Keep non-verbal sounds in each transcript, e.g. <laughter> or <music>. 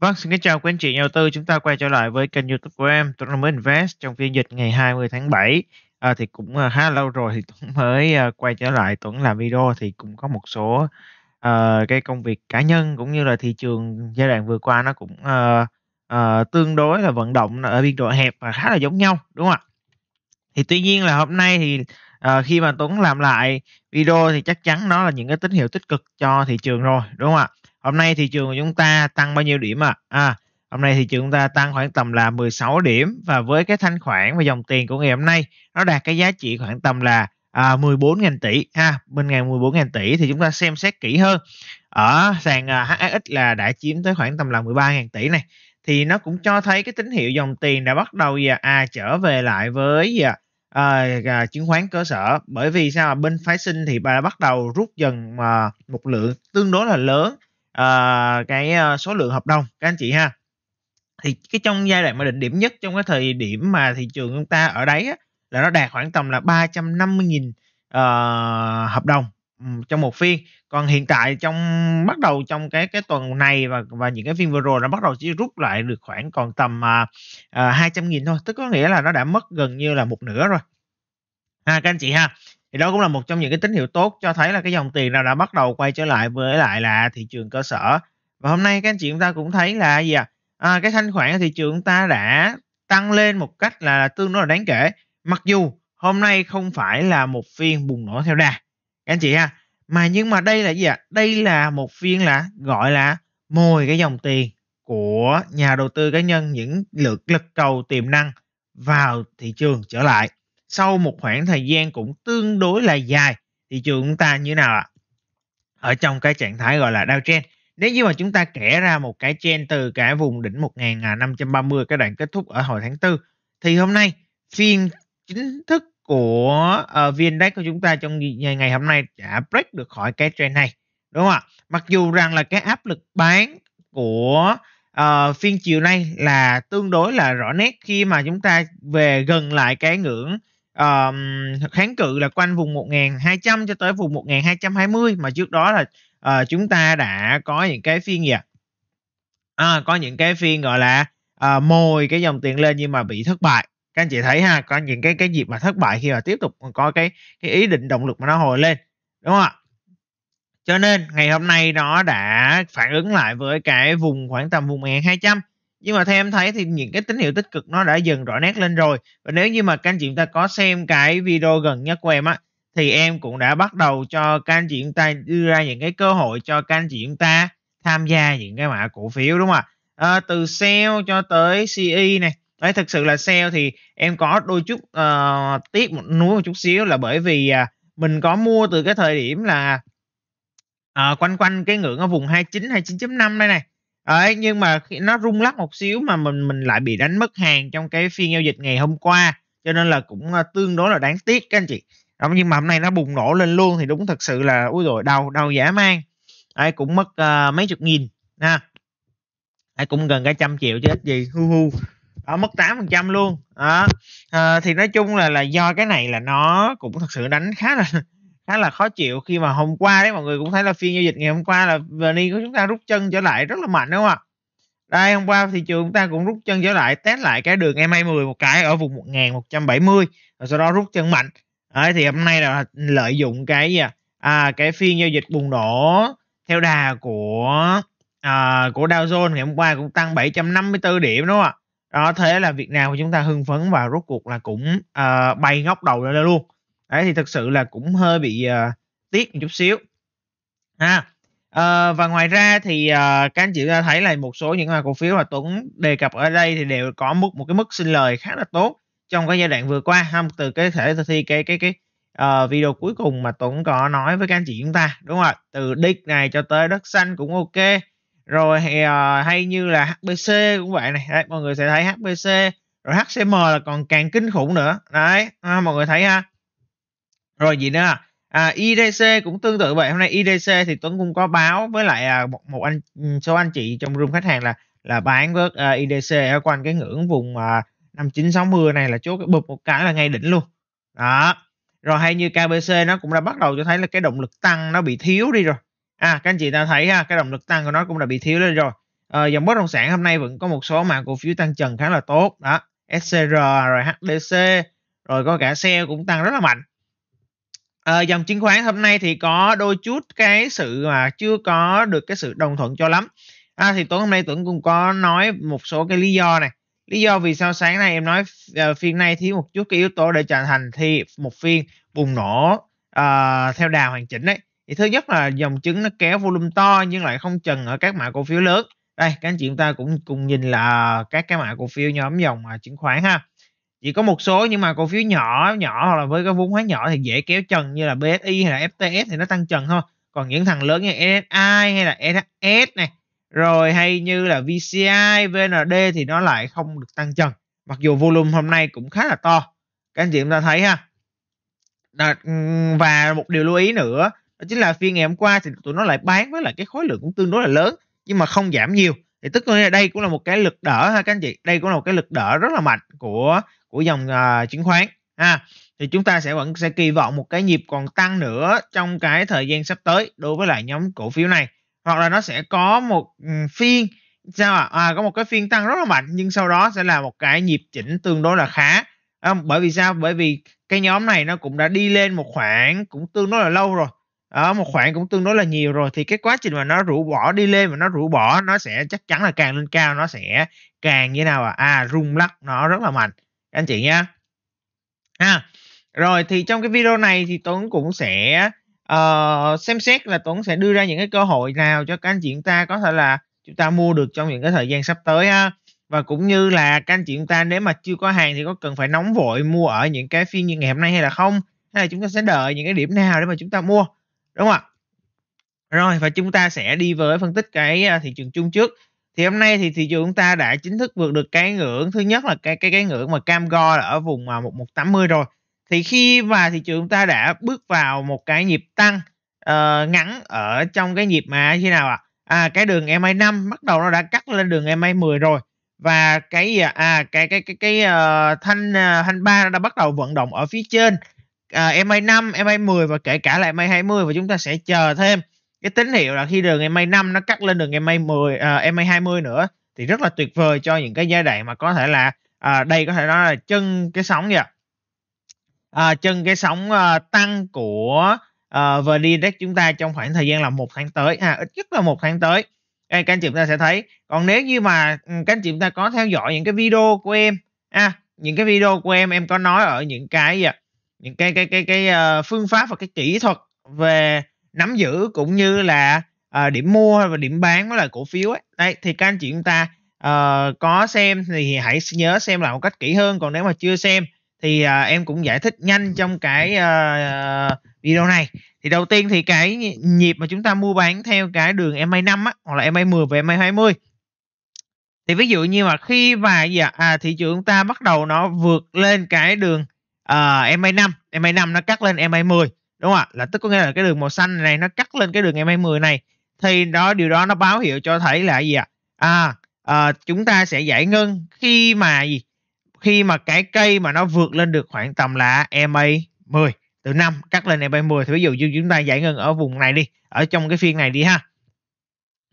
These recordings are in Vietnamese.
Vâng, xin kính chào quý anh chị nhà đầu tư. Chúng ta quay trở lại với kênh YouTube của em, Tuấn mới Invest trong phiên dịch ngày 20 tháng 7. À, thì cũng à, khá lâu rồi thì <laughs> Tuấn mới à, quay trở lại Tuấn làm video thì cũng có một số à, cái công việc cá nhân cũng như là thị trường giai đoạn vừa qua nó cũng à, à, tương đối là vận động ở biên độ hẹp và khá là giống nhau đúng không ạ? Thì tuy nhiên là hôm nay thì à, khi mà Tuấn làm lại video thì chắc chắn nó là những cái tín hiệu tích cực cho thị trường rồi đúng không ạ? hôm nay thị trường của chúng ta tăng bao nhiêu điểm ạ à? à hôm nay thị trường chúng ta tăng khoảng tầm là 16 điểm và với cái thanh khoản và dòng tiền của ngày hôm nay nó đạt cái giá trị khoảng tầm là à, 14.000 tỷ ha bên ngày 14.000 tỷ thì chúng ta xem xét kỹ hơn ở sàn à, HSX là đã chiếm tới khoảng tầm là 13.000 tỷ này thì nó cũng cho thấy cái tín hiệu dòng tiền đã bắt đầu à, à trở về lại với à, à, à, chứng khoán cơ sở bởi vì sao bên phái sinh thì bà đã bắt đầu rút dần à, một lượng tương đối là lớn uh, cái uh, số lượng hợp đồng các anh chị ha thì cái trong giai đoạn mà định điểm nhất trong cái thời điểm mà thị trường chúng ta ở đấy á, là nó đạt khoảng tầm là 350.000 uh, ờ, hợp đồng trong một phiên còn hiện tại trong bắt đầu trong cái cái tuần này và và những cái phiên vừa rồi nó bắt đầu chỉ rút lại được khoảng còn tầm uh, uh, 200.000 thôi tức có nghĩa là nó đã mất gần như là một nửa rồi ha các anh chị ha thì đó cũng là một trong những cái tín hiệu tốt cho thấy là cái dòng tiền nào đã bắt đầu quay trở lại với lại là thị trường cơ sở và hôm nay các anh chị chúng ta cũng thấy là gì à, à cái thanh khoản của thị trường chúng ta đã tăng lên một cách là tương đối là đáng kể mặc dù hôm nay không phải là một phiên bùng nổ theo đà các anh chị ha mà nhưng mà đây là gì ạ à? đây là một phiên là gọi là mồi cái dòng tiền của nhà đầu tư cá nhân những lực lực cầu tiềm năng vào thị trường trở lại sau một khoảng thời gian cũng tương đối là dài thị trường chúng ta như nào ạ? Ở trong cái trạng thái gọi là Dow Trend. Nếu như mà chúng ta kể ra một cái trend từ cái vùng đỉnh 1530 à, cái đoạn kết thúc ở hồi tháng 4 thì hôm nay phiên chính thức của uh, ờ, VN của chúng ta trong ngày, ngày hôm nay đã break được khỏi cái trend này đúng không ạ? Mặc dù rằng là cái áp lực bán của uh, phiên chiều nay là tương đối là rõ nét khi mà chúng ta về gần lại cái ngưỡng uh, kháng cự là quanh vùng 1200 cho tới vùng 1220 mà trước đó là uh, chúng ta đã có những cái phiên gì ạ? À? À, có những cái phiên gọi là uh, mồi cái dòng tiền lên nhưng mà bị thất bại các anh chị thấy ha có những cái cái dịp mà thất bại khi mà tiếp tục có cái cái ý định động lực mà nó hồi lên đúng không ạ cho nên ngày hôm nay nó đã phản ứng lại với cái vùng khoảng tầm vùng 1200 nhưng mà theo em thấy thì những cái tín hiệu tích cực nó đã dần rõ nét lên rồi và nếu như mà các anh chị chúng ta có xem cái video gần nhất của em á thì em cũng đã bắt đầu cho các anh chị chúng ta đưa ra những cái cơ hội cho các anh chị chúng ta tham gia những cái mã cổ phiếu đúng không ạ à, từ sale cho tới CE này đấy thực sự là sale thì em có đôi chút uh, tiếc một núi một chút xíu là bởi vì uh, mình có mua từ cái thời điểm là uh, quanh quanh cái ngưỡng ở vùng 29 29.5 đây này Đấy, nhưng mà khi nó rung lắc một xíu mà mình mình lại bị đánh mất hàng trong cái phiên giao dịch ngày hôm qua cho nên là cũng ờ, tương đối là đáng tiếc các anh chị đó, nhưng mà hôm nay nó bùng nổ lên luôn thì đúng thật sự là ui rồi đau đau dã man ai cũng mất uh, mấy chục nghìn ha ai cũng gần cả trăm triệu chứ ít gì hu hu đó, mất tám phần trăm luôn đó à, thì nói chung là là do cái này là nó cũng thật sự đánh khá là khá là khó chịu khi mà hôm qua đấy mọi người cũng thấy là phiên giao dịch ngày hôm qua là VN của chúng ta rút chân trở lại rất là mạnh đúng không ạ đây hôm qua thị trường chúng ta cũng rút chân trở lại test lại cái đường MA10 một cái ở vùng 1170 rồi sau đó rút chân mạnh đấy, thì hôm nay là lợi dụng cái gì à, cái phiên giao dịch bùng nổ theo đà của à, của Dow Jones ngày hôm qua cũng tăng 754 điểm đúng không ạ đó thế là Việt Nam của chúng ta hưng phấn và rốt cuộc là cũng à, bay ngóc đầu lên luôn đấy thì thực sự là cũng hơi bị uh, tiếc một chút xíu ha à, uh, và ngoài ra thì uh, các anh chị đã thấy là một số những cổ phiếu mà Tuấn đề cập ở đây thì đều có mức một cái mức sinh lời khá là tốt trong cái giai đoạn vừa qua ha từ cái thể thi cái cái cái uh, video cuối cùng mà Tuấn có nói với các anh chị chúng ta đúng không ạ từ đích này cho tới đất xanh cũng ok rồi uh, hay như là HBC cũng vậy này đấy, mọi người sẽ thấy HBC rồi HCM là còn càng kinh khủng nữa đấy à, mọi người thấy ha rồi gì nữa à, IDC cũng tương tự vậy hôm nay IDC thì Tuấn cũng có báo với lại à, một, một anh ừ, số anh chị trong room khách hàng là là bán với à, IDC ở quanh cái ngưỡng vùng à, 5960 này là chốt bụp một cái là ngay đỉnh luôn đó rồi hay như KBC nó cũng đã bắt đầu cho thấy là cái động lực tăng nó bị thiếu đi rồi à các anh chị ta thấy ha cái động lực tăng của nó cũng đã bị thiếu lên rồi à, dòng bất động sản hôm nay vẫn có một số mã cổ phiếu tăng trần khá là tốt đó SCR rồi HDC rồi có cả xe cũng tăng rất là mạnh à, dòng chứng khoán hôm nay thì có đôi chút cái sự mà chưa có được cái sự đồng thuận cho lắm à, thì tối hôm nay tưởng cũng có nói một số cái lý do này lý do vì sao sáng nay em nói uh, phiên này thiếu một chút cái yếu tố để trở thành thì một phiên bùng nổ uh, theo đà hoàn chỉnh đấy thì thứ nhất là dòng chứng nó kéo volume to nhưng lại không chừng ở các mã cổ phiếu lớn đây các anh chị chúng ta cũng cùng nhìn là các cái mã cổ phiếu nhóm dòng mà chứng khoán ha chỉ có một số nhưng mà cổ phiếu nhỏ nhỏ hoặc là với cái vốn hóa nhỏ thì dễ kéo trần như là BSI hay là FTS thì nó tăng trần thôi còn những thằng lớn như SSI hay là SHS này rồi hay như là VCI, VND thì nó lại không được tăng trần mặc dù volume hôm nay cũng khá là to các anh chị chúng ta thấy ha và một điều lưu ý nữa đó chính là phiên ngày hôm qua thì tụi nó lại bán với lại cái khối lượng cũng tương đối là lớn nhưng mà không giảm nhiều thì tức là đây cũng là một cái lực đỡ ha các anh chị đây cũng là một cái lực đỡ rất là mạnh của của dòng uh, chứng khoán ha thì chúng ta sẽ vẫn sẽ kỳ vọng một cái nhịp còn tăng nữa trong cái thời gian sắp tới đối với lại nhóm cổ phiếu này hoặc là nó sẽ có một ừ, phiên sao à, à có một cái phiên tăng rất là mạnh nhưng sau đó sẽ là một cái nhịp chỉnh tương đối là khá à, bởi vì sao bởi vì cái nhóm này nó cũng đã đi lên một khoảng cũng tương đối là lâu rồi ở à, một khoảng cũng tương đối là nhiều rồi thì cái quá trình mà nó rũ bỏ đi lên mà nó rũ bỏ nó sẽ chắc chắn là càng lên cao nó sẽ càng như nào à, à rung lắc nó rất là mạnh anh chị nha ha rồi thì trong cái video này thì Tuấn cũng sẽ uh, xem xét là Tuấn sẽ đưa ra những cái cơ hội nào cho các anh chị chúng ta có thể là chúng ta mua được trong những cái thời gian sắp tới ha và cũng như là các anh chị chúng ta nếu mà chưa có hàng thì có cần phải nóng vội mua ở những cái phiên như ngày hôm nay hay là không hay là chúng ta sẽ đợi những cái điểm nào để mà chúng ta mua đúng không ạ rồi và chúng ta sẽ đi với phân tích cái ờ, thị trường chung trước thì hôm nay thì thị trường chúng ta đã chính thức vượt được cái ngưỡng thứ nhất là cái cái cái ngưỡng mà cam go là ở vùng mà một một 1180 rồi thì khi mà thị trường chúng ta đã bước vào một cái nhịp tăng uh, ngắn ở trong cái nhịp mà khi nào ạ à? à cái đường MA 5 bắt đầu nó đã cắt lên đường MA 10 rồi và cái gì à? à cái cái cái cái uh, thanh uh, thanh ba nó đã bắt đầu vận động ở phía trên uh, MA 5, MA 10 và kể cả là MA 20 và chúng ta sẽ chờ thêm cái tín hiệu là khi đường EMA 5 nó cắt lên đường EMA 10 uh, EMA 20 nữa thì rất là tuyệt vời cho những cái giai đoạn mà có thể là uh, đây có thể nói là chân cái sóng kìa uh, chân cái sóng uh, tăng của uh, VDX chúng ta trong khoảng thời gian là một tháng tới ha ít nhất là một tháng tới đây, các anh chị chúng ta sẽ thấy còn nếu như mà ừ, các anh chị chúng ta có theo dõi những cái video của em à, những cái video của em em có nói ở những cái gì những cái cái cái cái, cái uh, phương pháp và cái kỹ thuật về nắm giữ cũng như là uh, điểm mua và điểm bán với là cổ phiếu ấy. Đấy thì các anh chị chúng ta uh, có xem thì hãy nhớ xem lại một cách kỹ hơn còn nếu mà chưa xem thì uh, em cũng giải thích nhanh trong cái uh, video này thì đầu tiên thì cái nhịp mà chúng ta mua bán theo cái đường MA 5 á, hoặc là MA 10 và MA 20 thì ví dụ như mà khi mà gì à, thị trường chúng ta bắt đầu nó vượt lên cái đường uh, MA 5 MA 5 nó cắt lên MA 10 đúng không ạ là tức có nghĩa là cái đường màu xanh này nó cắt lên cái đường ngày mai 10 này thì đó điều đó nó báo hiệu cho thấy là gì ạ à? à, chúng ta sẽ giải ngân khi mà gì khi mà cái cây mà nó vượt lên được khoảng tầm là e MA 10 từ 5 cắt lên e MA 10 thì ví dụ như chúng ta giải ngân ở vùng này đi ở trong cái phiên này đi ha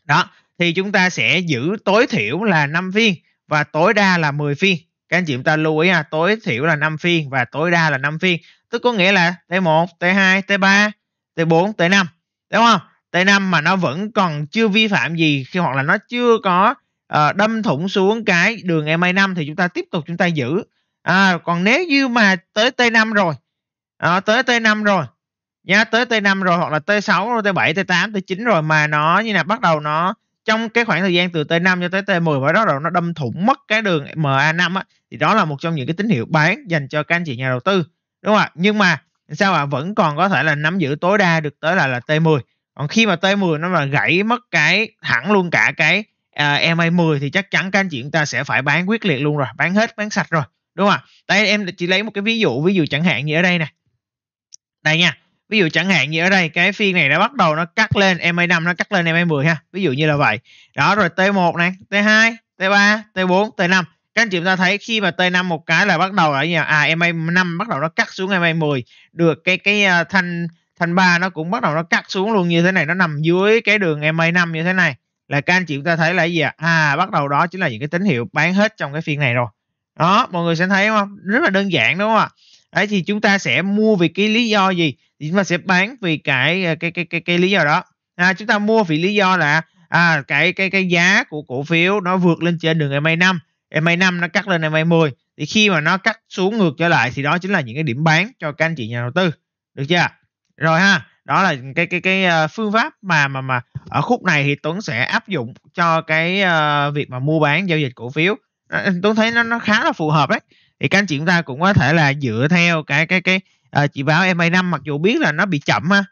đó thì chúng ta sẽ giữ tối thiểu là 5 phiên và tối đa là 10 phiên các anh chị chúng ta lưu ý ha tối thiểu là 5 phiên và tối đa là 5 phiên tức có nghĩa là T1, T2, T3, T4, T5, đúng không? T5 mà nó vẫn còn chưa vi phạm gì khi hoặc là nó chưa có uh, đâm thủng xuống cái đường MA5 thì chúng ta tiếp tục chúng ta giữ. À, còn nếu như mà tới T5 rồi, à, tới T5 rồi, nhá tới T5 rồi hoặc là T6 rồi, T7, T8, T9 rồi mà nó như là bắt đầu nó trong cái khoảng thời gian từ T5 cho tới T10 và đó rồi nó đâm thủng mất cái đường MA5 á, thì đó là một trong những cái tín hiệu bán dành cho các anh chị nhà đầu tư đúng không ạ nhưng mà sao mà vẫn còn có thể là nắm giữ tối đa được tới là là T10 còn khi mà T10 nó là gãy mất cái thẳng luôn cả cái uh, à, MA10 thì chắc chắn các anh chị chúng ta sẽ phải bán quyết liệt luôn rồi bán hết bán sạch rồi đúng không ạ đây em chỉ lấy một cái ví dụ ví dụ chẳng hạn như ở đây nè đây nha ví dụ chẳng hạn như ở đây cái phiên này đã bắt đầu nó cắt lên MA5 nó cắt lên MA10 ha ví dụ như là vậy đó rồi T1 này T2 T3 T4 T5 các anh chị chúng ta thấy khi mà T5 một cái là bắt đầu ở nhà à MA5 bắt đầu nó cắt xuống MA10 được cái cái uh, thanh thanh ba nó cũng bắt đầu nó cắt xuống luôn như thế này nó nằm dưới cái đường MA5 như thế này là các anh chị chúng ta thấy là gì ạ à? à bắt đầu đó chính là những cái tín hiệu bán hết trong cái phiên này rồi đó mọi người sẽ thấy không rất là đơn giản đúng không ạ đấy thì chúng ta sẽ mua vì cái lý do gì thì chúng ta sẽ bán vì cái à, cái cái cái, cái lý do đó à, chúng ta mua vì lý do là à, cái cái cái giá của cổ phiếu nó vượt lên trên đường MA5 MA5 nó cắt lên MA10 thì khi mà nó cắt xuống ngược trở lại thì đó chính là những cái điểm bán cho các anh chị nhà đầu tư được chưa rồi ha đó là cái cái cái ờ, phương pháp mà mà mà ở khúc này thì Tuấn sẽ áp dụng cho cái uh, việc mà mua bán giao dịch cổ phiếu ờ, Tuấn thấy nó nó khá là phù hợp đấy thì các anh chị chúng ta cũng có thể là dựa theo cái cái cái uh, chỉ báo MA5 mặc dù biết là nó bị chậm ha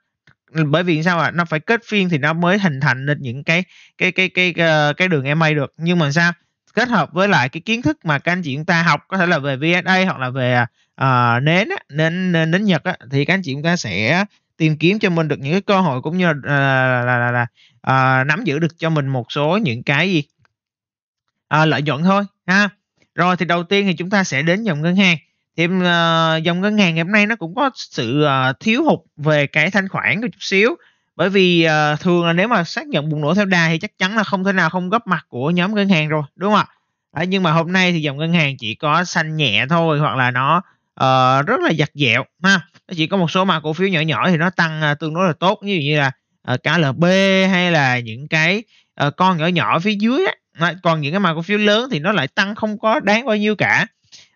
bởi vì sao ạ à? nó phải kết phiên thì nó mới hình thành được những cái cái cái cái cái, cái đường MA được nhưng mà sao kết hợp với lại cái kiến thức mà các anh chị chúng ta học có thể là về VSA hoặc là về uh, nến á, nến nến, Nhật á, thì các anh chị chúng ta sẽ tìm kiếm cho mình được những cái cơ hội cũng như là, là, là, là, là uh, nắm giữ được cho mình một số những cái gì uh, lợi nhuận thôi ha rồi thì đầu tiên thì chúng ta sẽ đến dòng ngân hàng thì uh, dòng ngân hàng ngày hôm nay nó cũng có sự uh, thiếu hụt về cái thanh khoản một chút xíu bởi vì uh, thường là nếu mà xác nhận bùng nổ theo đà thì chắc chắn là không thể nào không góp mặt của nhóm ngân hàng rồi đúng không ạ à, nhưng mà hôm nay thì dòng ngân hàng chỉ có xanh nhẹ thôi hoặc là nó uh, rất là giặt dẹo ha nó chỉ có một số mã cổ phiếu nhỏ nhỏ thì nó tăng uh, tương đối là tốt như như là uh, KLB hay là những cái uh, con nhỏ nhỏ phía dưới á. còn những cái mã cổ phiếu lớn thì nó lại tăng không có đáng bao nhiêu cả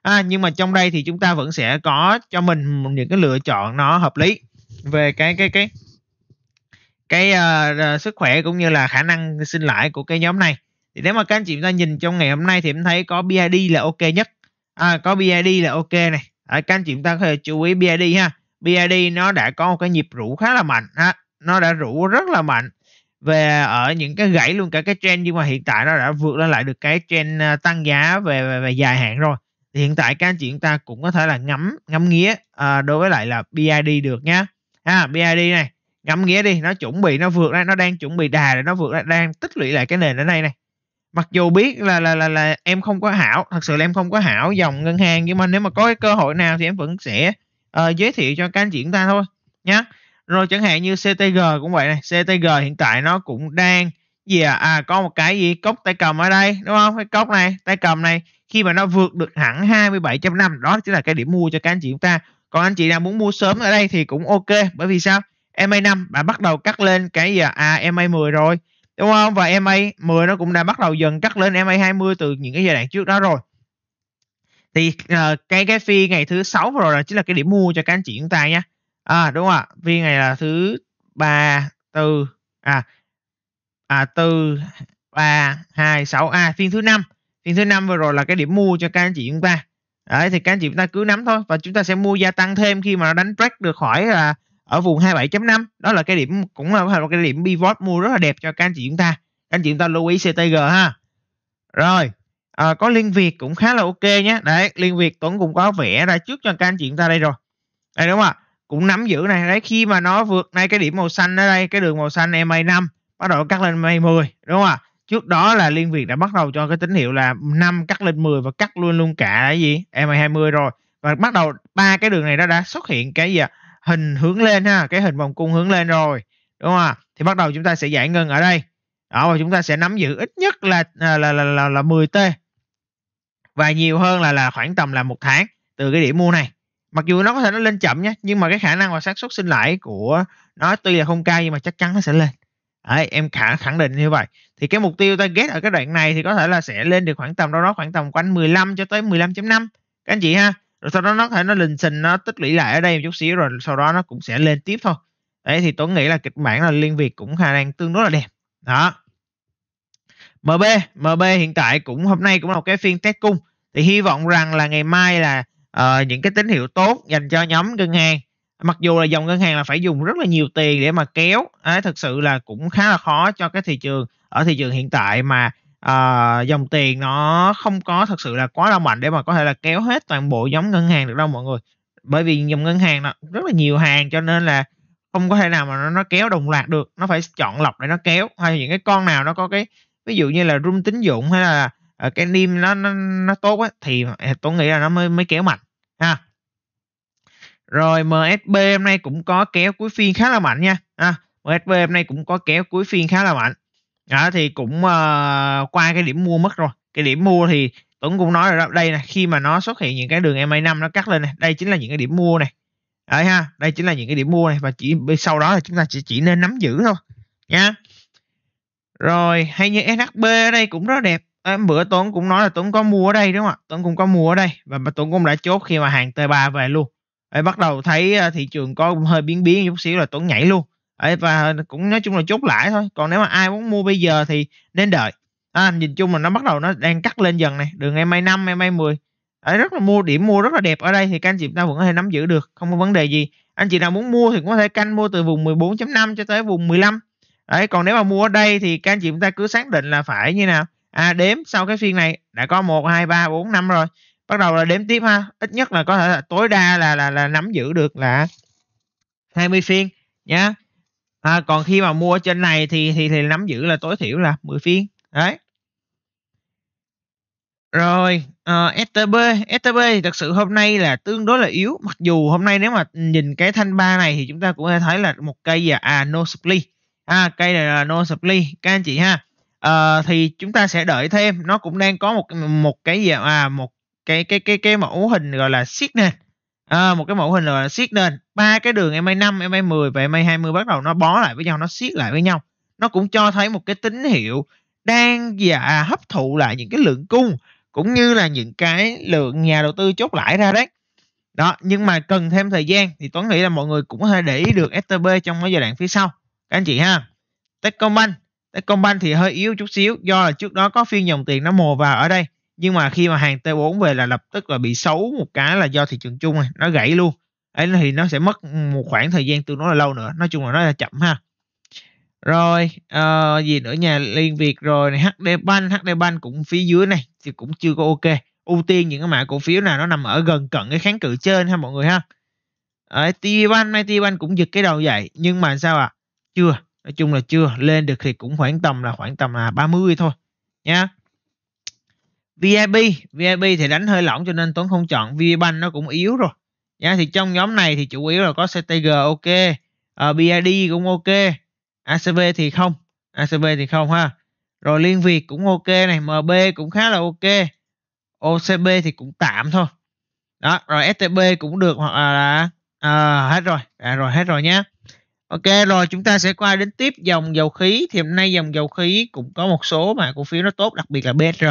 à, nhưng mà trong đây thì chúng ta vẫn sẽ có cho mình những cái lựa chọn nó hợp lý về cái cái cái cái uh, sức khỏe cũng như là khả năng sinh lãi của cái nhóm này thì nếu mà các anh chị chúng ta nhìn trong ngày hôm nay thì em thấy có BID là ok nhất à, có BID là ok này à, các anh chị chúng ta có thể chú ý BID ha BID nó đã có một cái nhịp rũ khá là mạnh ha nó đã rũ rất là mạnh về ở những cái gãy luôn cả cái trend nhưng mà hiện tại nó đã vượt lên lại được cái trend ờ, tăng giá về về, về dài hạn rồi thì hiện tại các anh chị chúng ta cũng có thể là ngắm ngắm nghía à, đối với lại là BID được nhá ha BID này ngẫm nghĩa đi nó chuẩn bị nó vượt ra nó đang chuẩn bị đà để nó vượt ra đang tích lũy lại cái nền ở đây này mặc dù biết là là là là em không có hảo thật sự là em không có hảo dòng ngân hàng nhưng mà nếu mà có cái cơ hội nào thì em vẫn sẽ uh, giới thiệu cho các anh chị chúng ta thôi nhé rồi chẳng hạn như CTG cũng vậy này CTG hiện tại nó cũng đang gì à, à có một cái gì cốc tay cầm ở đây đúng không cái cốc này tay cầm này khi mà nó vượt được hẳn 27.5 đó chính là cái điểm mua cho các anh chị chúng ta còn anh chị nào muốn mua sớm ở đây thì cũng ok bởi vì sao MA5 đã bắt đầu cắt lên cái giờ à MA10 rồi đúng không và MA10 nó cũng đã bắt đầu dần cắt lên MA20 từ những cái giai đoạn trước đó rồi thì uh, cái cái phi ngày thứ sáu vừa rồi là chính là cái điểm mua cho các anh chị chúng ta nhé à, đúng không ạ phi ngày là thứ ba từ à à từ ba hai sáu a à, phiên thứ năm phiên thứ năm vừa rồi là cái điểm mua cho các anh chị chúng ta đấy thì các anh chị chúng ta cứ nắm thôi và chúng ta sẽ mua gia tăng thêm khi mà nó đánh break được khỏi là ở vùng 27.5 đó là cái điểm cũng là một cái điểm pivot mua rất là đẹp cho các anh chị chúng ta các anh chị chúng ta lưu ý CTG ha rồi à, có liên việt cũng khá là ok nhé đấy liên việt tuấn cũng có vẽ ra trước cho các anh chị chúng ta đây rồi đây đúng không ạ cũng nắm giữ này đấy khi mà nó vượt ngay cái điểm màu xanh ở đây cái đường màu xanh ma 5 bắt đầu cắt lên ma 10 đúng không ạ trước đó là liên việt đã bắt đầu cho cái tín hiệu là 5 cắt lên 10 và cắt luôn luôn cả cái gì ma 20 rồi và bắt đầu ba cái đường này nó đã xuất hiện cái gì ạ à? hình hướng lên ha cái hình vòng cung hướng lên rồi đúng không ạ thì bắt đầu chúng ta sẽ giải ngân ở đây đó và chúng ta sẽ nắm giữ ít nhất là à, là là là, là, là 10 t và nhiều hơn là là khoảng tầm là một tháng từ cái điểm mua này mặc dù nó có thể nó lên chậm nhé nhưng mà cái khả năng và xác suất sinh lãi của nó tuy là không cao nhưng mà chắc chắn nó sẽ lên Đấy, em khả khẳng định như vậy thì cái mục tiêu target ở cái đoạn này thì có thể là sẽ lên được khoảng tầm đâu đó khoảng tầm quanh 15 cho tới 15.5 các anh chị ha rồi sau đó nó có thể nó lình xình nó tích lũy lại ở đây một chút xíu rồi sau đó nó cũng sẽ lên tiếp thôi đấy thì Tuấn nghĩ là kịch bản là Liên Việt cũng khả năng tương đối là đẹp đó MB MB hiện tại cũng hôm nay cũng là một cái phiên test cung thì hy vọng rằng là ngày mai là uh, những cái tín hiệu tốt dành cho nhóm ngân hàng mặc dù là dòng ngân hàng là phải dùng rất là nhiều tiền để mà kéo đấy, thực sự là cũng khá là khó cho cái thị trường ở thị trường hiện tại mà à, dòng tiền nó không có thật sự là quá là mạnh để mà có thể là kéo hết toàn bộ giống ngân hàng được đâu mọi người bởi vì dòng ngân hàng nó rất là nhiều hàng cho nên là không có thể nào mà nó, nó kéo đồng loạt được nó phải chọn lọc để nó kéo hay những cái con nào nó có cái ví dụ như là room tín dụng hay là ờ, cái niêm nó nó, nó tốt á thì tôi nghĩ là nó mới mới kéo mạnh ha rồi MSB hôm nay cũng có kéo cuối phiên khá là mạnh nha ha MSB hôm nay cũng có kéo cuối phiên khá là mạnh đó thì cũng uh, qua cái điểm mua mất rồi cái điểm mua thì Tuấn cũng nói rồi đó đây nè khi mà nó xuất hiện những cái đường MA5 nó cắt lên này đây chính là những cái điểm mua này đấy ha đây chính là những cái điểm mua này và chỉ sau đó là chúng ta chỉ chỉ nên nắm giữ thôi nha rồi hay như SHB ở đây cũng rất đẹp à, bữa Tuấn cũng nói là Tuấn có mua ở đây đúng không ạ Tuấn cũng có mua ở đây và Tuấn cũng đã chốt khi mà hàng T3 về luôn Đấy, bắt đầu thấy ờ, thị trường có hơi biến biến chút xíu là Tuấn nhảy luôn và cũng nói chung là chốt lãi thôi còn nếu mà ai muốn mua bây giờ thì nên đợi à, nhìn chung là nó bắt đầu nó đang cắt lên dần này đường em 5 em 10 Đấy, rất là mua điểm mua rất là đẹp ở đây thì các anh chị ta vẫn có thể nắm giữ được không có vấn đề gì anh chị nào muốn mua thì cũng có thể canh mua từ vùng 14.5 cho tới vùng 15 Đấy, còn nếu mà mua ở đây thì các anh chị chúng ta cứ xác định là phải như nào à, đếm sau cái phiên này đã có 1 2 3 4 5 rồi bắt đầu là đếm tiếp ha ít nhất là có thể là tối đa là là, là nắm giữ được là 20 phiên nhá à, còn khi mà mua ở trên này thì thì thì nắm giữ là tối thiểu là 10 phiên đấy rồi uh, ờ, STB STB thì thật sự hôm nay là tương đối là yếu mặc dù hôm nay nếu mà nhìn cái thanh ba này thì chúng ta cũng có thấy là một cây là à no supply à cây này là no supply các anh chị ha uh, thì chúng ta sẽ đợi thêm nó cũng đang có một một cái gì à một cái cái cái cái mẫu hình gọi là signal à, một cái mẫu hình là siết lên ba cái đường MA5, MA10 và MA20 bắt đầu nó bó lại với nhau, nó siết lại với nhau. Nó cũng cho thấy một cái tín hiệu đang dạ hấp thụ lại những cái lượng cung cũng như là những cái lượng nhà đầu tư chốt lãi ra đấy. Đó, nhưng mà cần thêm thời gian thì Tuấn nghĩ là mọi người cũng có thể để ý được STB trong cái giai đoạn phía sau. Các anh chị ha. Techcombank, Techcombank thì hơi yếu chút xíu do là trước đó có phiên dòng tiền nó mùa vào ở đây nhưng mà khi mà hàng T4 về là lập tức là bị xấu một cái là do thị trường chung này, nó gãy luôn ấy thì nó sẽ mất một khoảng thời gian tương đối là lâu nữa nói chung là nó là chậm ha rồi uh, gì nữa nhà liên việt rồi này hd bank hd bank cũng phía dưới này thì cũng chưa có ok ưu tiên những cái mã cổ phiếu nào nó nằm ở gần cận cái kháng cự trên ha mọi người ha ở tv bank nay tv bank cũng giật cái đầu dậy nhưng mà sao ạ à? chưa nói chung là chưa lên được thì cũng khoảng tầm là khoảng tầm là 30 thôi nhá VIP VIP thì đánh hơi lỏng cho nên Tuấn không chọn VPBank nó cũng yếu rồi nhá thì trong nhóm này thì chủ yếu là có CTG ok uh, ờ, BID cũng ok ACB thì không ACB thì không ha rồi Liên Việt cũng ok này MB cũng khá là ok OCB thì cũng tạm thôi đó rồi STB cũng được hoặc là, là à, hết rồi à, rồi hết rồi nhé Ok rồi chúng ta sẽ qua đến tiếp dòng dầu khí thì hôm nay dòng dầu khí cũng có một số mà cổ phiếu nó tốt đặc biệt là BR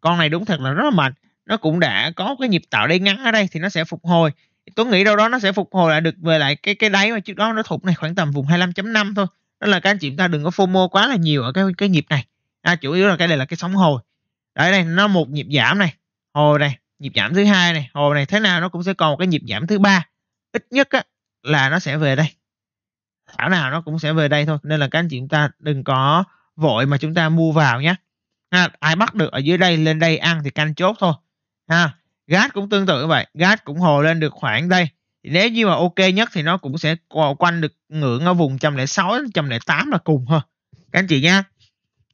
con này đúng thật là rất là mệt nó cũng đã có cái nhịp tạo đi ngắn ở đây thì nó sẽ phục hồi Tuấn nghĩ đâu đó nó sẽ phục hồi lại được về lại cái cái đáy mà trước đó nó thụt này khoảng tầm vùng 25.5 thôi đó là các anh chị chúng ta đừng có FOMO quá là nhiều ở cái cái nhịp này à, chủ yếu là cái này là cái sóng hồi đấy đây nó một nhịp giảm này hồi này nhịp giảm thứ hai này hồi này thế nào nó cũng sẽ còn một cái nhịp giảm thứ ba ít nhất á, là nó sẽ về đây thảo nào nó cũng sẽ về đây thôi nên là các anh chị chúng ta đừng có vội mà chúng ta mua vào nhé ha, ai bắt được ở dưới đây lên đây ăn thì canh chốt thôi ha gas cũng tương tự vậy gas cũng hồ lên được khoảng đây nếu như mà ok nhất thì nó cũng sẽ quanh được ngưỡng ở vùng 106 108 là cùng thôi các anh chị nha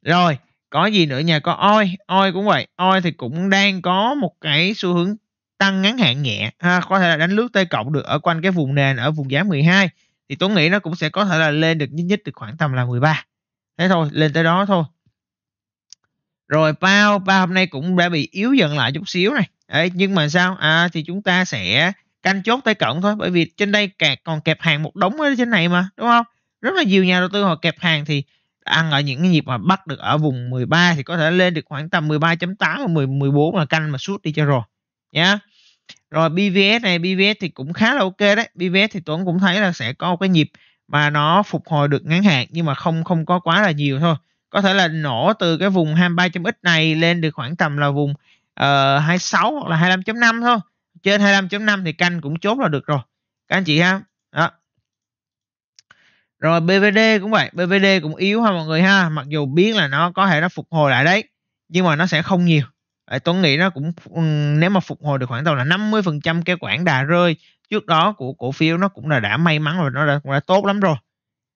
rồi có gì nữa nhà có oi oi cũng vậy oi thì cũng đang có một cái xu hướng tăng ngắn hạn nhẹ ha, có thể là đánh lướt tây cộng được ở quanh cái vùng nền ở vùng giá 12 thì tôi nghĩ nó cũng sẽ có thể là lên được nhích nhích được khoảng tầm là 13 thế thôi lên tới đó thôi rồi bao, bao hôm nay cũng đã bị yếu dần lại chút xíu này Đấy, nhưng mà sao à thì chúng ta sẽ canh chốt tới cổng thôi bởi vì trên đây kẹt còn kẹp hàng một đống ở trên này mà đúng không rất là nhiều nhà đầu tư họ kẹp hàng thì ăn ở những cái nhịp mà bắt được ở vùng 13 thì có thể lên được khoảng tầm 13.8 và 14 là canh mà suốt đi cho rồi nhá yeah. rồi BVS này BVS thì cũng khá là ok đấy BVS thì Tuấn cũng thấy là sẽ có một cái nhịp mà nó phục hồi được ngắn hạn nhưng mà không không có quá là nhiều thôi có thể là nổ từ cái vùng 23.x này lên được khoảng tầm là vùng ờ, uh, 26 hoặc là 25.5 thôi trên 25.5 thì canh cũng chốt là được rồi các anh chị ha đó rồi BVD cũng vậy BVD cũng yếu ha mọi người ha mặc dù biết là nó có thể nó phục hồi lại đấy nhưng mà nó sẽ không nhiều Đấy, Tuấn nghĩ nó cũng ừ, nếu mà phục hồi được khoảng tầm là 50% cái quãng đà rơi trước đó của cổ phiếu nó cũng là đã may mắn rồi nó đã, cũng đã tốt lắm rồi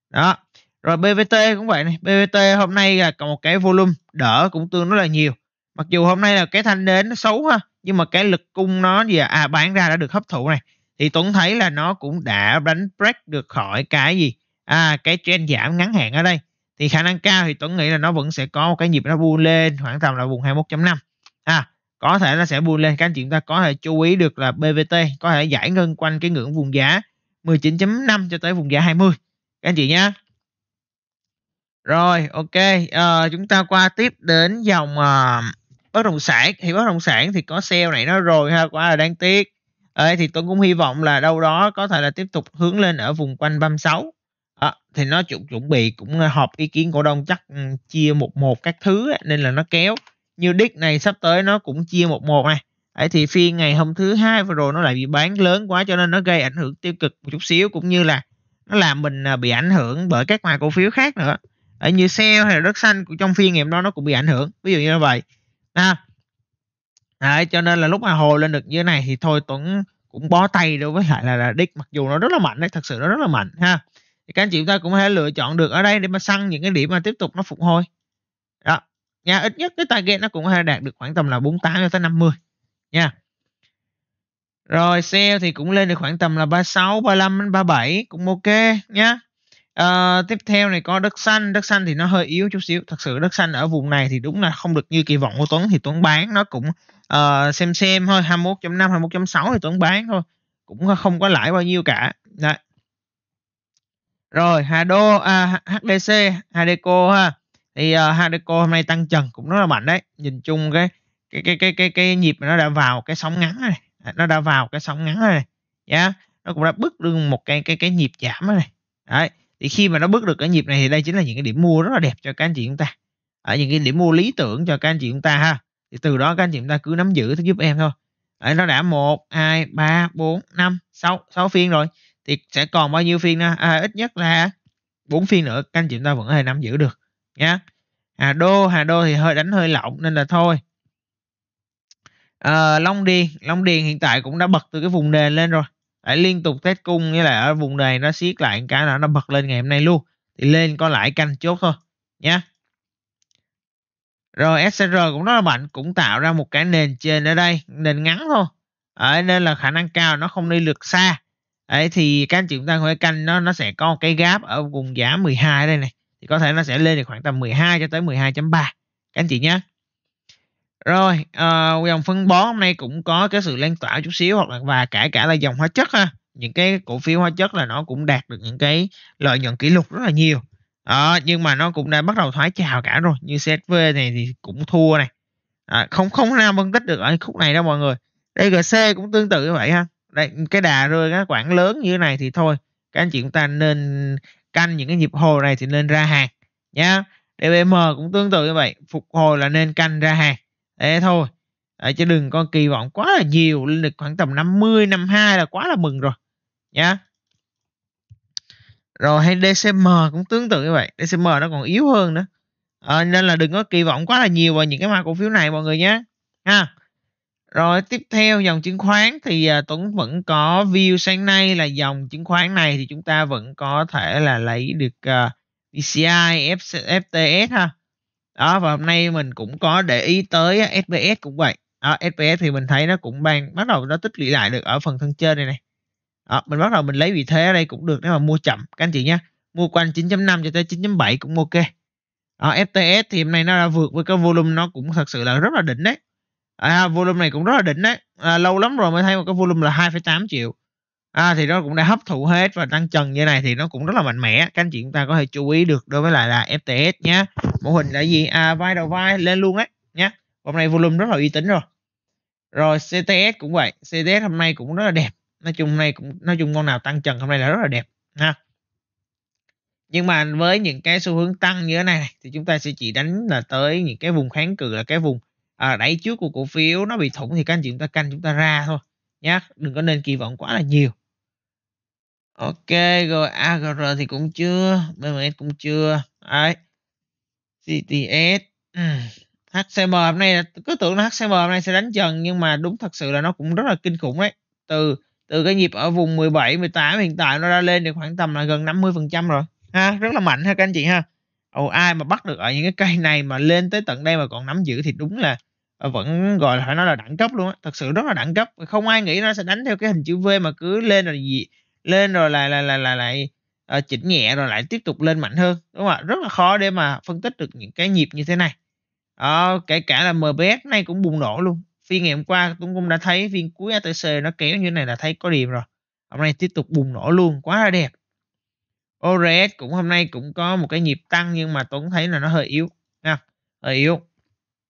đó rồi BVT cũng vậy này, BVT hôm nay là một cái volume đỡ cũng tương đối là nhiều. Mặc dù hôm nay là cái thanh đến nó xấu ha, nhưng mà cái lực cung nó gì à, à bán ra đã được hấp thụ này. Thì Tuấn thấy là nó cũng đã đánh break được khỏi cái gì? À cái trend giảm ngắn hạn ở đây. Thì khả năng cao thì Tuấn nghĩ là nó vẫn sẽ có một cái nhịp nó buông lên khoảng tầm là vùng 21.5. À có thể nó sẽ buông lên các anh chị chúng ta có thể chú ý được là BVT có thể giải ngân quanh cái ngưỡng vùng giá 19.5 cho tới vùng giá 20 các anh chị nhé rồi, ok. Ờ, chúng ta qua tiếp đến dòng ờ, bất động sản. Thì bất động sản thì có sale này nó rồi ha, quá là đáng tiếc. Ờ, thì tôi cũng hy vọng là đâu đó có thể là tiếp tục hướng lên ở vùng quanh 36. À, ờ, thì nó chuẩn chuẩn bị cũng ờ, họp ý kiến cổ đông chắc chia một một các thứ nên là nó kéo như đích này sắp tới nó cũng chia một một này Đấy, thì phiên ngày hôm thứ hai vừa rồi nó lại bị bán lớn quá cho nên nó gây ảnh hưởng tiêu cực một chút xíu cũng như là nó làm mình ờ, bị ảnh hưởng bởi các mã cổ phiếu khác nữa Đấy, như sale hay là đất xanh của trong phiên ngày hôm đó nó cũng bị ảnh hưởng ví dụ như vậy ha Đấy, cho nên là lúc mà hồi lên được như thế này thì thôi Tuấn cũng bó tay đối với lại là, là đích mặc dù nó rất là mạnh đấy thật sự nó rất là mạnh ha thì các anh chị chúng ta cũng có thể lựa chọn được ở đây để mà săn những cái điểm mà tiếp tục nó phục hồi đó nha ít nhất cái target nó cũng có thể đạt được khoảng tầm là 48 cho tới 50 nha rồi sale thì cũng lên được khoảng tầm là 36 35 37 cũng ok nhá À, tiếp theo này có đất xanh đất xanh thì nó hơi yếu chút xíu thật sự đất xanh ở vùng này thì đúng là không được như kỳ vọng của Tuấn thì Tuấn bán nó cũng uh, xem xem thôi 21.5 21.6 thì Tuấn bán thôi cũng không có lãi bao nhiêu cả Đấy. rồi Hà Đô à, HDC Hadeco ha thì uh, ờ, Hadeco hôm nay tăng trần cũng rất là mạnh đấy nhìn chung cái cái cái cái cái cái nhịp nó đã vào cái sóng ngắn này nó đã vào cái sóng ngắn này nhá yeah. nó cũng đã bước được một cái cái cái nhịp giảm này đấy thì khi mà nó bước được cái nhịp này thì đây chính là những cái điểm mua rất là đẹp cho các anh chị chúng ta ở những cái điểm mua lý tưởng cho các anh chị chúng ta ha thì từ đó các anh chị chúng ta cứ nắm giữ giúp em thôi Đấy, nó đã một hai ba bốn năm sáu sáu phiên rồi thì sẽ còn bao nhiêu phiên nữa à, ít nhất là bốn phiên nữa các anh chị chúng ta vẫn có thể nắm giữ được nhé Hà Đô Hà Đô thì hơi đánh hơi lỏng nên là thôi à, Long Điền Long Điền hiện tại cũng đã bật từ cái vùng nền lên rồi lại liên tục test cung như là ở vùng này nó siết lại cái nào nó bật lên ngày hôm nay luôn thì lên có lại canh chốt thôi nhé rồi SCR cũng rất là mạnh cũng tạo ra một cái nền trên ở đây nền ngắn thôi ở nên là khả năng cao nó không đi lượt xa ấy thì các anh chị chúng ta phải canh nó nó sẽ có một cái gap ở vùng giá 12 đây này thì có thể nó sẽ lên được khoảng tầm 12 cho tới 12.3 các anh chị nhé rồi, ờ, dòng phân bón hôm nay cũng có cái sự lan tỏa chút xíu hoặc là và cả cả là dòng hóa chất ha. Những cái cổ phiếu hóa chất là nó cũng đạt được những cái lợi nhuận kỷ lục rất là nhiều. Ờ, nhưng mà nó cũng đã bắt đầu thoái trào cả rồi. Như CSV này thì cũng thua này. À, không không nào phân tích được ở khúc này đâu mọi người. DGC cũng tương tự như vậy ha. Đây, cái đà rơi cái quảng lớn như thế này thì thôi. Các anh chị chúng ta nên canh những cái nhịp hồi này thì nên ra hàng nhá. DBM cũng tương tự như vậy, phục hồi là nên canh ra hàng. Ê thôi, à, chứ đừng con kỳ vọng quá là nhiều, lên được khoảng tầm 50, 52 là quá là mừng rồi. Nha. Rồi hay DCM cũng tương tự như vậy, DCM nó còn yếu hơn nữa. À, nên là đừng có kỳ vọng quá là nhiều vào những cái mã cổ phiếu này mọi người nhé. Ha. Rồi tiếp theo dòng chứng khoán thì à, Tuấn vẫn có view sáng nay là dòng chứng khoán này thì chúng ta vẫn có thể là lấy được à, VCI, FTS ha đó và hôm nay mình cũng có để ý tới SPS cũng vậy à, SPS thì mình thấy nó cũng đang bắt đầu nó tích lũy lại được ở phần thân trên này này à, mình bắt đầu mình lấy vị thế ở đây cũng được nếu mà mua chậm các anh chị nhé mua quanh 9.5 cho tới 9.7 cũng ok à, FTS thì hôm nay nó đã vượt với cái volume nó cũng thật sự là rất là đỉnh đấy à, volume này cũng rất là đỉnh đấy à, lâu lắm rồi mới thấy một cái volume là 2,8 triệu à, thì nó cũng đã hấp thụ hết và tăng trần như này thì nó cũng rất là mạnh mẽ các anh chị chúng ta có thể chú ý được đối với lại là FTS nhé mẫu hình là gì à vai đầu vai lên luôn á nhé hôm nay volume rất là uy tín rồi rồi CTS cũng vậy CTS hôm nay cũng rất là đẹp nói chung hôm nay cũng nói chung con nào tăng trần hôm nay là rất là đẹp ha nhưng mà với những cái xu hướng tăng như thế này thì chúng ta sẽ chỉ đánh là tới những cái vùng kháng cự là cái vùng à, đẩy trước của cổ phiếu nó bị thủng thì các anh chị chúng ta canh chúng ta ra thôi nhé đừng có nên kỳ vọng quá là nhiều ok rồi agr thì cũng chưa bms cũng chưa đấy TTS ừm, HCM hôm nay cứ tưởng là HCM hôm nay sẽ đánh trần nhưng mà đúng thật sự là nó cũng rất là kinh khủng đấy. Từ từ cái nhịp ở vùng 17 18 hiện tại nó đã lên được khoảng tầm là gần 50% rồi. Ha, rất là mạnh ha các anh chị ha. Ồ ai mà bắt được ở những cái cây này mà lên tới tận đây mà còn nắm giữ thì đúng là ờ, vẫn gọi là phải nói là đẳng cấp luôn á, thật sự rất là đẳng cấp. Không ai nghĩ nó sẽ đánh theo cái hình chữ V mà cứ lên rồi gì lên rồi lại lại lại lại lại uh, chỉnh nhẹ rồi lại tiếp tục lên mạnh hơn đúng không ạ rất là khó để mà phân tích được những cái nhịp như thế này uh, kể cả là MBS nay cũng bùng nổ luôn phiên ngày hôm qua Tuấn cũng đã thấy phiên cuối ATC nó kéo như thế này là thấy có điểm rồi hôm nay tiếp tục bùng nổ luôn quá là đẹp ORS cũng hôm nay cũng có một cái nhịp tăng nhưng mà tôi cũng thấy là nó hơi yếu nha hơi yếu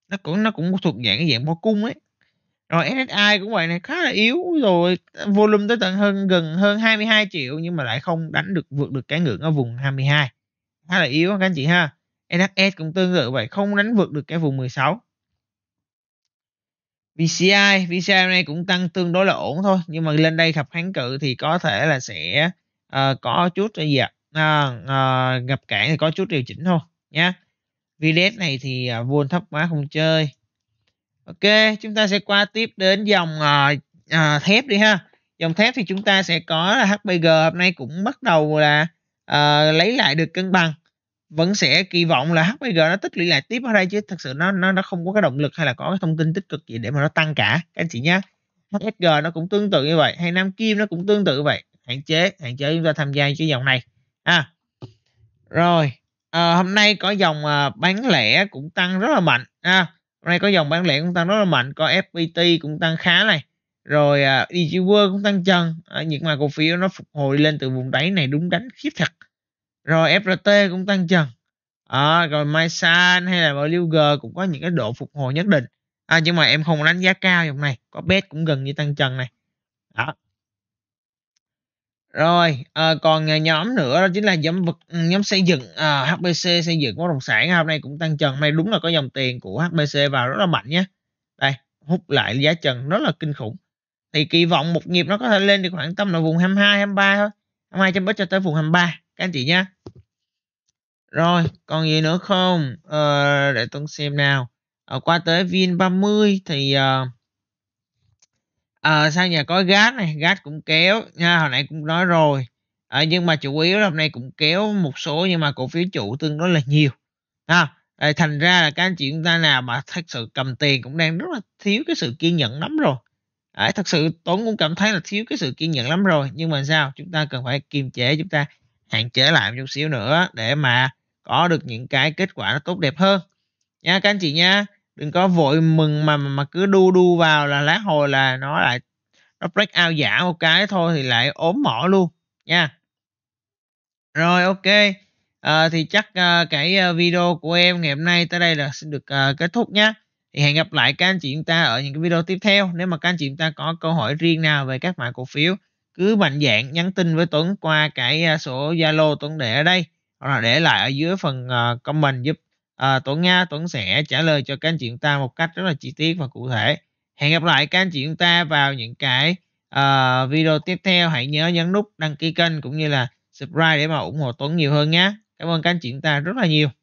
nó cũng nó cũng thuộc dạng cái dạng bo cung ấy rồi SSI cũng vậy này khá là yếu rồi volume tới tận hơn gần hơn 22 triệu nhưng mà lại không đánh được vượt được cái ngưỡng ở vùng 22 khá là yếu các anh chị ha NHS cũng tương tự vậy không đánh vượt được cái vùng 16 VCI VCI hôm nay cũng tăng tương đối là ổn thôi nhưng mà lên đây gặp kháng cự thì có thể là sẽ uh, có chút gì ạ à, uh, gặp cản thì có chút điều chỉnh thôi nhé VDS này thì uh, à, vuông thấp quá không chơi ok chúng ta sẽ qua tiếp đến dòng uh, uh, thép đi ha dòng thép thì chúng ta sẽ có là HPG hôm nay cũng bắt đầu là uh, lấy lại được cân bằng vẫn sẽ kỳ vọng là HPG nó tích lũy lại tiếp ở đây chứ thật sự nó nó nó không có cái động lực hay là có cái thông tin tích cực gì để mà nó tăng cả các anh chị nhé HSG nó cũng tương tự như vậy hay Nam Kim nó cũng tương tự như vậy hạn chế hạn chế chúng ta tham gia cái dòng này à rồi à, hôm nay có dòng à, bán lẻ cũng tăng rất là mạnh à, Hôm nay có dòng bán lẻ cũng tăng rất là mạnh, có FPT cũng tăng khá này. Rồi uh, à, EGW cũng tăng chân, à, nhưng mà cổ phiếu nó phục hồi lên từ vùng đáy này đúng đánh khiếp thật. Rồi FRT cũng tăng chân. À, rồi Maisan hay là G cũng có những cái độ phục hồi nhất định. À, nhưng mà em không đánh giá cao dòng này, có bet cũng gần như tăng trần này. Đó. Rồi, à, còn ờ, nhóm nữa đó chính là nhóm vật nhóm xây dựng à, ờ, HPC xây dựng bất động sản hôm nay cũng tăng trần, hôm nay đúng là có dòng tiền của HBC vào rất là mạnh nhé. Đây, hút lại giá trần rất là kinh khủng. Thì kỳ vọng một nhịp nó có thể lên được khoảng tầm là vùng 22 23 thôi. 22 chấm cho tới vùng 23 các anh chị nhé. Rồi, còn gì nữa không? À, để tôi xem nào. À, qua tới VN30 thì uh, à, sau nhà có gác này gác cũng kéo nha hồi nãy cũng nói rồi à, nhưng mà chủ yếu là hôm nay cũng kéo một số nhưng mà cổ phiếu chủ tương đối là nhiều ha à, ờ, thành ra là các anh chị chúng ta nào mà thật sự cầm tiền cũng đang rất là thiếu cái sự kiên nhẫn lắm rồi à, thật sự tốn cũng cảm thấy là thiếu cái sự kiên nhẫn lắm rồi nhưng mà sao chúng ta cần phải kiềm chế chúng ta hạn chế lại một chút xíu nữa để mà có được những cái kết quả nó tốt đẹp hơn nha các anh chị nha đừng có vội mừng mà mà cứ đu đu vào là lát hồi là nó lại nó break out giả một cái thôi thì lại ốm mỏ luôn nha rồi ok à, thì chắc à, cái ờ, video của em ngày hôm nay tới đây là xin được à, kết thúc nhé thì hẹn gặp lại các anh chị chúng ta ở những cái video tiếp theo nếu mà các anh chị chúng ta có câu hỏi riêng nào về các mã cổ phiếu cứ mạnh dạng nhắn tin với Tuấn qua cái số Zalo Tuấn để ở đây hoặc là để lại ở dưới phần comment giúp à, Tuấn Nga Tuấn sẽ trả lời cho các anh chị chúng ta một cách rất là chi tiết và cụ thể hẹn gặp lại các anh chị chúng ta vào những cái uh, video tiếp theo hãy nhớ nhấn nút đăng ký kênh cũng như là subscribe để mà ủng hộ Tuấn nhiều hơn nhé cảm ơn các anh chị chúng ta rất là nhiều